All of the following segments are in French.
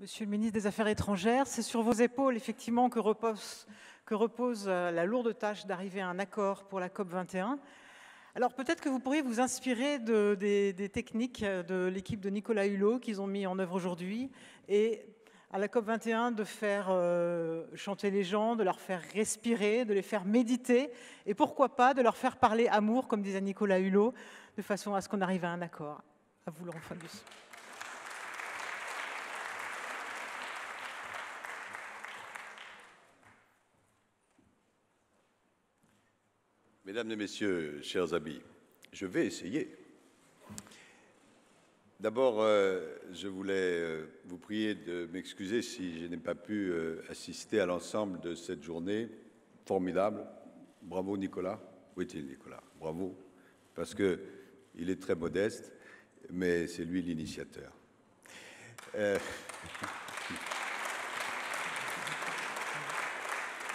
Monsieur le ministre des Affaires étrangères, c'est sur vos épaules effectivement que repose, euh, la lourde tâche d'arriver à un accord pour la COP 21. Alors peut-être que vous pourriez vous inspirer des, techniques euh, de l'équipe de Nicolas Hulot qu'ils ont mis en œuvre aujourd'hui et à la COP 21 de faire euh, chanter les gens, de leur faire respirer, de les faire méditer et pourquoi pas de leur faire parler amour, comme disait Nicolas Hulot, de façon à ce qu'on arrive à un accord. À vous, Laurent Fabius. Mesdames et Messieurs, chers amis, je vais essayer. D'abord, euh, je voulais euh, vous prier de m'excuser si je n'ai pas pu euh, assister à l'ensemble de cette journée formidable. Bravo Nicolas. Où est Nicolas Bravo. Parce qu'il est très modeste, mais c'est lui l'initiateur.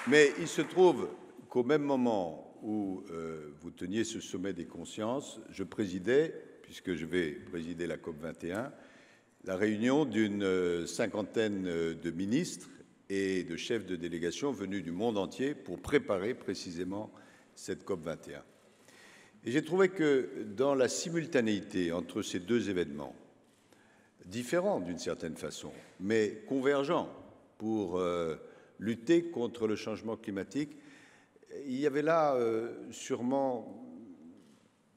Mais il se trouve qu'au même moment où euh, vous teniez ce sommet des consciences, je présidais, puisque je vais présider la COP 21, la réunion d'une euh, cinquantaine euh, de ministres et de chefs de délégation venus du monde entier pour préparer précisément cette COP 21. Et j'ai trouvé que dans la simultanéité entre ces deux événements, différents d'une certaine façon, mais convergents pour lutter contre le changement climatique, il y avait là euh, sûrement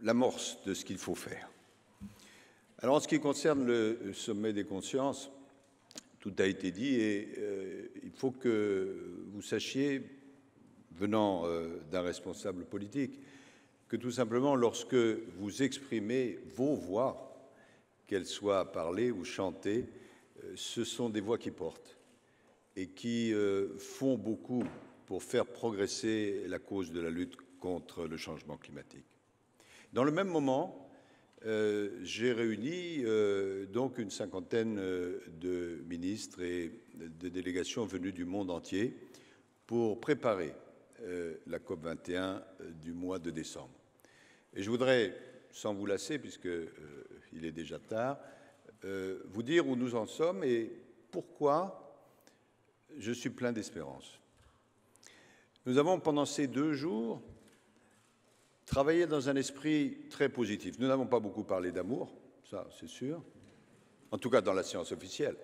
l'amorce de ce qu'il faut faire. Alors en ce qui concerne le sommet des consciences, tout a été dit et euh, il faut que vous sachiez, venant euh, d'un responsable politique, que tout simplement lorsque vous exprimez vos voix, qu'elles soient parlées ou chantées, ce sont des voix qui portent et qui font beaucoup pour faire progresser la cause de la lutte contre le changement climatique. Dans le même moment, euh, j'ai réuni euh, donc une cinquantaine euh, de ministres et de délégations venues du monde entier pour préparer la COP 21 du mois de décembre. Et je voudrais, sans vous lasser, puisqu'il il est déjà tard, vous dire où nous en sommes et pourquoi je suis plein d'espérance. Nous avons, pendant ces deux jours, travaillé dans un esprit très positif. Nous n'avons pas beaucoup parlé d'amour, ça c'est sûr, en tout cas dans la science officielle.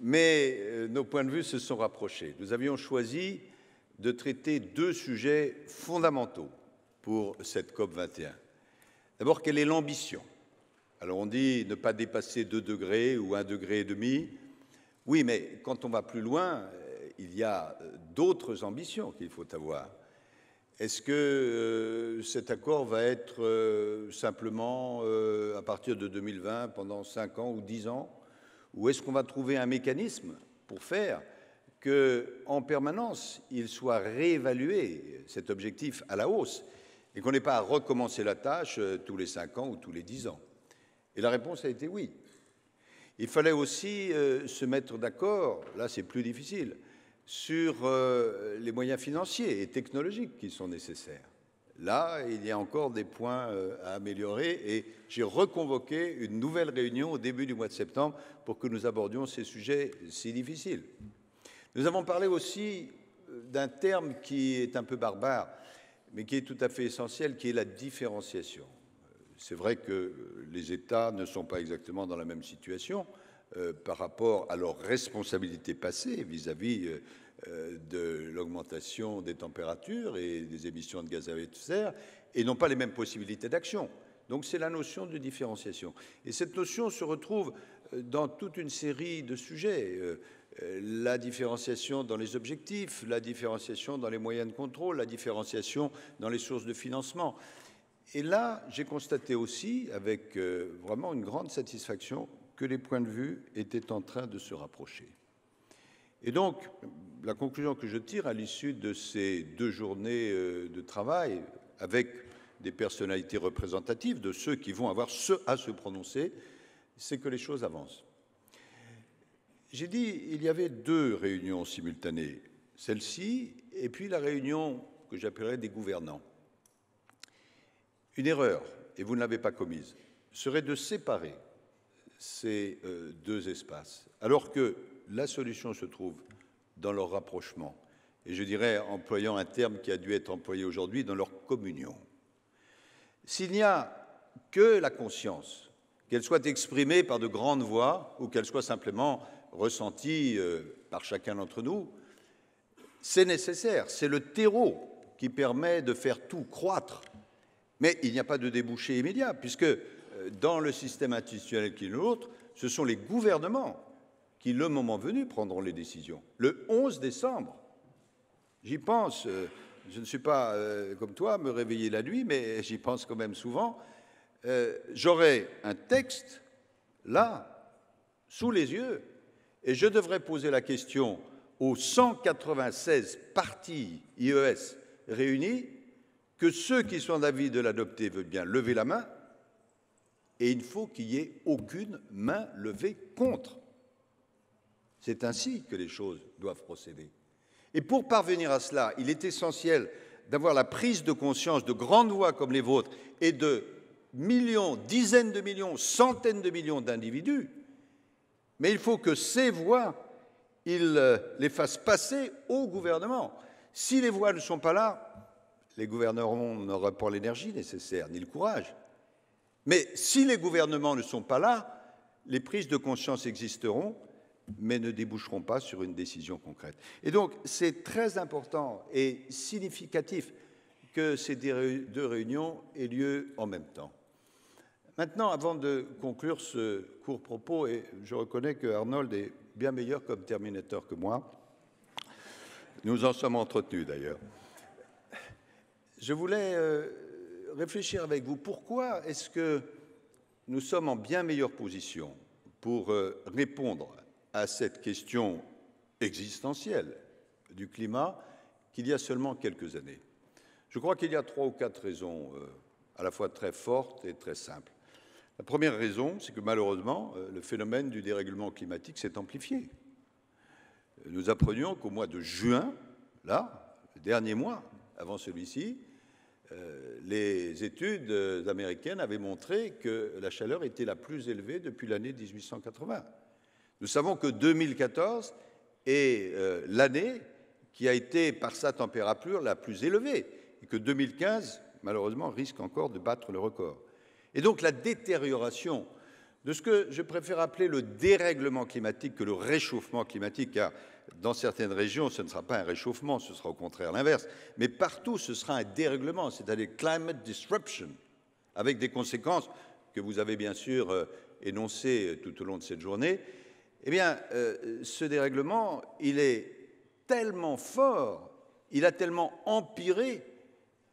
Mais euh, nos points de vue se sont rapprochés. Nous avions choisi de traiter deux sujets fondamentaux pour cette COP 21. D'abord, quelle est l'ambition Alors on dit ne pas dépasser 2 degrés ou un degré et demi. Oui, mais quand on va plus loin, euh, il y a euh, d'autres ambitions qu'il faut avoir. Est-ce que euh, cet accord va être euh, simplement euh, à partir de 2020, pendant 5 ans ou 10 ans Ou est-ce qu'on va trouver un mécanisme pour faire que, en permanence, il soit réévalué, cet objectif, à la hausse, et qu'on n'ait pas à recommencer la tâche tous les 5 ans ou tous les 10 ans Et la réponse a été oui. Il fallait aussi se mettre d'accord, là c'est plus difficile, sur euh, les moyens financiers et technologiques qui sont nécessaires. Là, il y a encore des points euh, à améliorer et j'ai reconvoqué une nouvelle réunion au début du mois de septembre pour que nous abordions ces sujets si difficiles. Nous avons parlé aussi euh, d'un terme qui est un peu barbare, mais qui est tout à fait essentiel, qui est la différenciation. C'est vrai que les États ne sont pas exactement dans la même situation, euh, par rapport à leurs responsabilités passées vis-à-vis euh, euh, de l'augmentation des températures et des émissions de gaz à effet de serre, et n'ont pas les mêmes possibilités d'action. Donc c'est la notion de différenciation. Et cette notion se retrouve dans toute une série de sujets. la différenciation dans les objectifs, la différenciation dans les moyens de contrôle, la différenciation dans les sources de financement. Et là, j'ai constaté aussi, avec vraiment une grande satisfaction, que les points de vue étaient en train de se rapprocher. Et donc, la conclusion que je tire à l'issue de ces deux journées euh, de travail, avec des personnalités représentatives de ceux qui vont avoir ce à se prononcer, c'est que les choses avancent. J'ai dit, il y avait deux réunions simultanées, celle-ci et puis la réunion que j'appellerais des gouvernants. Une erreur, et vous ne l'avez pas commise, serait de séparer ces euh, deux espaces, alors que la solution se trouve dans leur rapprochement, et je dirais, employant un terme qui a dû être employé aujourd'hui, dans leur communion. S'il n'y a que la conscience, qu'elle soit exprimée par de grandes voix ou qu'elle soit simplement ressentie euh, par chacun d'entre nous, c'est nécessaire, c'est le terreau qui permet de faire tout croître. Mais il n'y a pas de débouché immédiat, puisque dans le système institutionnel qui est le ce sont les gouvernements qui, le moment venu, prendront les décisions. Le 11 décembre, j'y pense, euh, je ne suis pas euh, comme toi, me réveiller la nuit, mais j'y pense quand même souvent, euh, j'aurai un texte là, sous les yeux, et je devrais poser la question aux 196 partis IES réunis que ceux qui sont d'avis de l'adopter veulent bien lever la main et il faut qu'il n'y ait aucune main levée contre. C'est ainsi que les choses doivent procéder. Et pour parvenir à cela, il est essentiel d'avoir la prise de conscience de grandes voix comme les vôtres et de millions, dizaines de millions, centaines de millions d'individus. Mais il faut que ces voix, ils euh, les fassent passer au gouvernement. Si les voix ne sont pas là, les gouvernements n'auront pas l'énergie nécessaire, ni le courage. Mais si les gouvernements ne sont pas là, les prises de conscience existeront, mais ne déboucheront pas sur une décision concrète. Et donc, c'est très important et significatif que ces deux réunions aient lieu en même temps. Maintenant, avant de conclure ce court propos, et je reconnais que Arnold est bien meilleur comme terminateur que moi, nous en sommes entretenus d'ailleurs, je voulais euh, réfléchir avec vous pourquoi est-ce que nous sommes en bien meilleure position pour euh, répondre à cette question existentielle du climat qu'il y a seulement quelques années. Je crois qu'il y a trois ou quatre raisons euh, à la fois très fortes et très simples. La première raison, c'est que malheureusement, euh, le phénomène du dérèglement climatique s'est amplifié. Nous apprenions qu'au mois de juin, là, le dernier mois avant celui-ci, euh, les études euh, américaines avaient montré que la chaleur était la plus élevée depuis l'année 1880. Nous savons que 2014 est euh, l'année qui a été par sa température la plus élevée et que 2015, malheureusement, risque encore de battre le record. Et donc la détérioration de ce que je préfère appeler le dérèglement climatique que le réchauffement climatique, car dans certaines régions, ce ne sera pas un réchauffement, ce sera au contraire l'inverse. Mais partout, ce sera un dérèglement, c'est-à-dire climate disruption, avec des conséquences que vous avez bien sûr euh, énoncées euh, tout au long de cette journée. Eh bien, euh, ce dérèglement, il est tellement fort, il a tellement empiré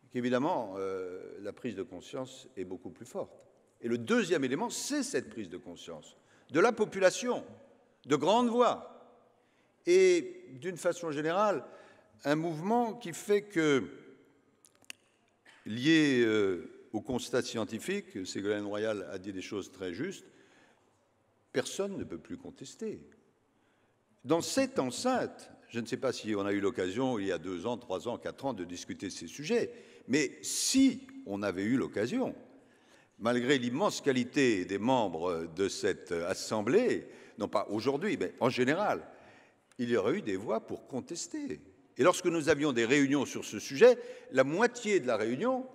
qu'évidemment, la prise de conscience est beaucoup plus forte. Et le deuxième élément, c'est cette prise de conscience de la population, de grandes voix et d'une façon générale, un mouvement qui fait que, lié euh, au constat scientifique, Ségolène Royal a dit des choses très justes, personne ne peut plus contester. Dans cette enceinte, je ne sais pas si on a eu l'occasion, il y a deux ans, trois ans, quatre ans, de discuter de ces sujets, mais si on avait eu l'occasion, malgré l'immense qualité des membres de cette Assemblée, non pas aujourd'hui, mais en général, il y aurait eu des voix pour contester. Et lorsque nous avions des réunions sur ce sujet, la moitié de la réunion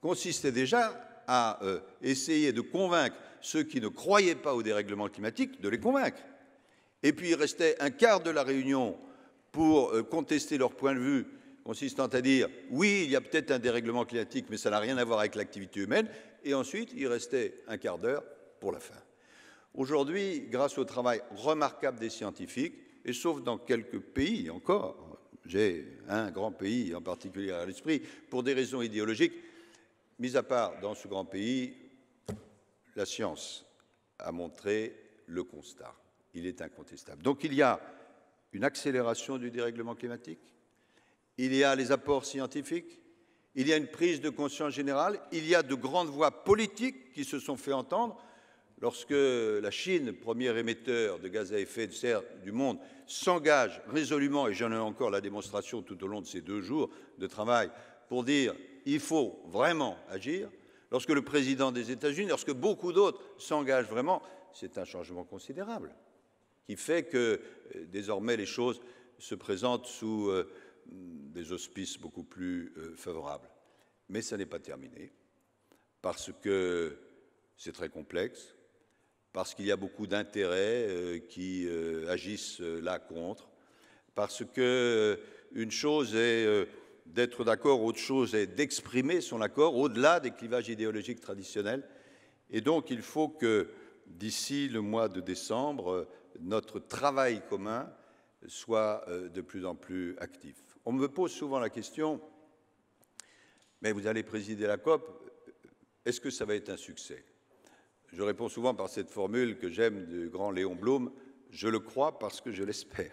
consistait déjà à euh, essayer de convaincre ceux qui ne croyaient pas au dérèglement climatique de les convaincre. Et puis il restait un quart de la réunion pour euh, contester leur point de vue, consistant à dire oui, il y a peut-être un dérèglement climatique, mais ça n'a rien à voir avec l'activité humaine. Et ensuite, il restait un quart d'heure pour la fin. Aujourd'hui, grâce au travail remarquable des scientifiques, et sauf dans quelques pays encore, j'ai un grand pays en particulier à l'esprit, pour des raisons idéologiques, mis à part dans ce grand pays, la science a montré le constat. Il est incontestable. Donc il y a une accélération du dérèglement climatique, il y a les apports scientifiques, il y a une prise de conscience générale, il y a de grandes voix politiques qui se sont fait entendre, Lorsque la Chine, premier émetteur de gaz à effet de serre du monde, s'engage résolument, et j'en ai encore la démonstration tout au long de ces deux jours de travail, pour dire il faut vraiment agir, lorsque le président des États-Unis, lorsque beaucoup d'autres s'engagent vraiment, c'est un changement considérable qui fait que euh, désormais les choses se présentent sous euh, des auspices beaucoup plus euh, favorables. Mais ça n'est pas terminé, parce que c'est très complexe, parce qu'il y a beaucoup d'intérêts euh, qui euh, agissent euh, là contre, parce que une chose est d'être d'accord, autre chose est d'exprimer son accord au-delà des clivages idéologiques traditionnels. Et donc il faut que d'ici le mois de décembre, notre travail commun soit de plus en plus actif. On me pose souvent la question, mais vous allez présider la COP, est-ce que ça va être un succès je réponds souvent par cette formule que j'aime du grand Léon Blum, je le crois parce que je l'espère.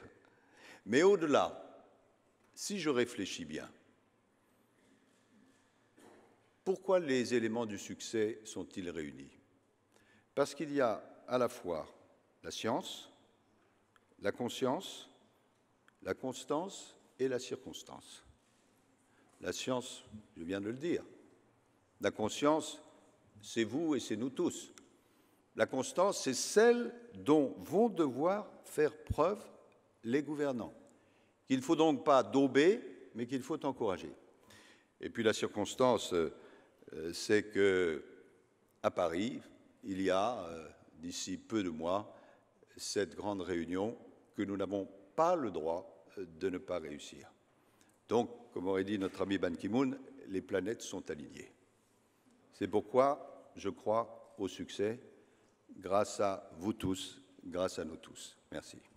Mais au-delà, si je réfléchis bien, pourquoi les éléments du succès sont-ils réunis Parce qu'il y a à la fois la science, la conscience, la constance et la circonstance. La science, je viens de le dire. La conscience, c'est vous et c'est nous tous. La constance, c'est celle dont vont devoir faire preuve les gouvernants, qu'il ne faut donc pas dauber, mais qu'il faut encourager. Et puis la circonstance, euh, euh, c'est que à Paris, il y a euh, d'ici peu de mois cette grande réunion que nous n'avons pas le droit de ne pas réussir. Donc, comme aurait dit notre ami Ban Ki-moon, les planètes sont alignées. C'est pourquoi je crois au succès grâce à vous tous, grâce à nous tous. Merci.